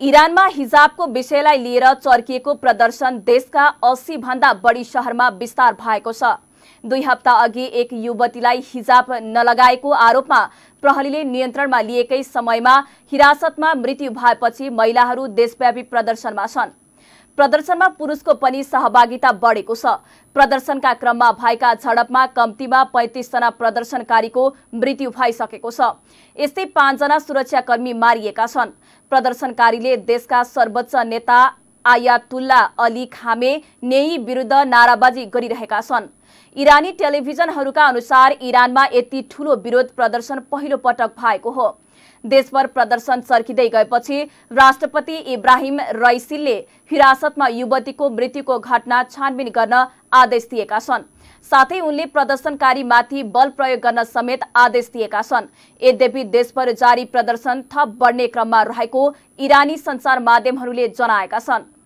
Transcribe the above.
इरानमा हिजाबको विषयलाई लिएर चर्किएको प्रदर्शन देशका अस्सी भन्दा बढी सहरमा विस्तार भएको छ दुई हप्ता अघि एक युवतीलाई हिजाब नलगाएको आरोपमा प्रहरीले नियन्त्रणमा लिएकै समयमा हिरासतमा मृत्यु भएपछि महिलाहरू देशव्यापी प्रदर्शनमा छन् प्रदर्शनमा पुरुषको पनि सहभागिता बढेको छ प्रदर्शनका क्रममा भएका झडपमा कम्तीमा पैँतिसजना प्रदर्शनकारीको मृत्यु भइसकेको छ यस्तै पाँचजना सुरक्षाकर्मी मारिएका छन् प्रदर्शनकारीले देशका सर्वोच्च नेता आयातुल्ला अली खामे नेही विरुद्ध नाराबाजी गरिरहेका छन् इरानी टेलिभिजनहरूका अनुसार इरानमा यति ठूलो विरोध प्रदर्शन पहिलो पटक भएको हो देशभर प्रदर्शन सर्किँदै गएपछि राष्ट्रपति इब्राहिम रैसिलले हिरासतमा युवतीको मृत्युको घटना छानबिन गर्न आदेश दिएका छन् साथै उनले प्रदर्शनकारीमाथि बल प्रयोग गर्न समेत आदेश दिएका छन् यद्यपि देशभर जारी प्रदर्शन थप बढ्ने क्रममा रहेको इरानी सञ्चार माध्यमहरूले जनाएका छन्